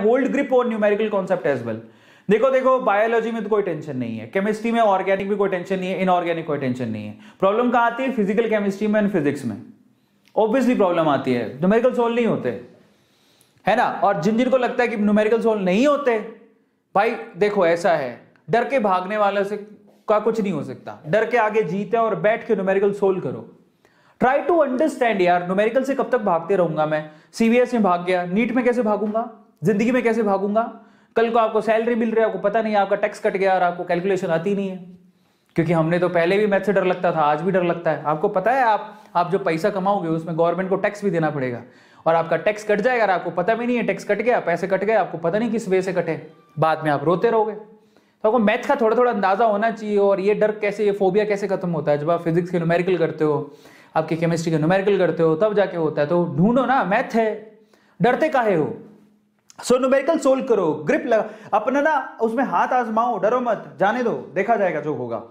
hold grip और numerical concept as well देखो देखो बायोलॉजी में तो कोई टेंशन नहीं है केमिस्ट्री में ऑर्गेनिक भी कोई टेंशन नहीं है इनऑर्गेनिक कोई टेंशन नहीं है प्रॉब्लम कहाँ आती है फिजिकल केमिस्ट्री में एंड फिजिक्स में ऑब्वियसली प्रॉब्लम आती है न्यूमेरिकल सोल्व नहीं होते है ना और जिन जिनको लगता है कि न्यूमेरिकल सोल्व नहीं होते भाई देखो ऐसा है डर के भागने वाले से का कुछ नहीं हो सकता डर के आगे जीते और बैठ के न्यूमेरिकल सोल्व करो ट्राई टू अंडरस्टैंड यार न्यूमेरिकल से कब तक भागते रहूंगा मैं सीबीएस में भाग गया नीट में कैसे भागूंगा जिंदगी में कैसे भागूंगा कल को आपको सैलरी मिल रही है आपको पता नहीं आपका टैक्स कट गया और आपको कैलकुलेशन आती नहीं है क्योंकि हमने तो पहले भी मैथ से डर लगता था आज भी डर लगता है आपको पता है आप आप जो पैसा कमाओगे उसमें गवर्नमेंट को टैक्स भी देना पड़ेगा और आपका टैक्स कट जाएगा और आपको पता भी नहीं है टैक्स कट गया पैसे कट गए आपको पता नहीं किस वे से कटे बाद में आप रोते रहोगे तो आपको मैथ का थोड़ा थोड़ा अंदाजा होना चाहिए और ये डर कैसे ये फोबिया कैसे खत्म होता है जब आप फिजिक्स के न्यूमेरिकल करते हो आपकी केमिस्ट्री के न्यूमेरिकल करते हो तब जाके होता है तो ढूंढो ना मैथ है डरते काहे हो सो न्यूमेरिकल सोल्व करो ग्रिप लगा अपना ना उसमें हाथ आजमाओ डरो मत जाने दो देखा जाएगा जो होगा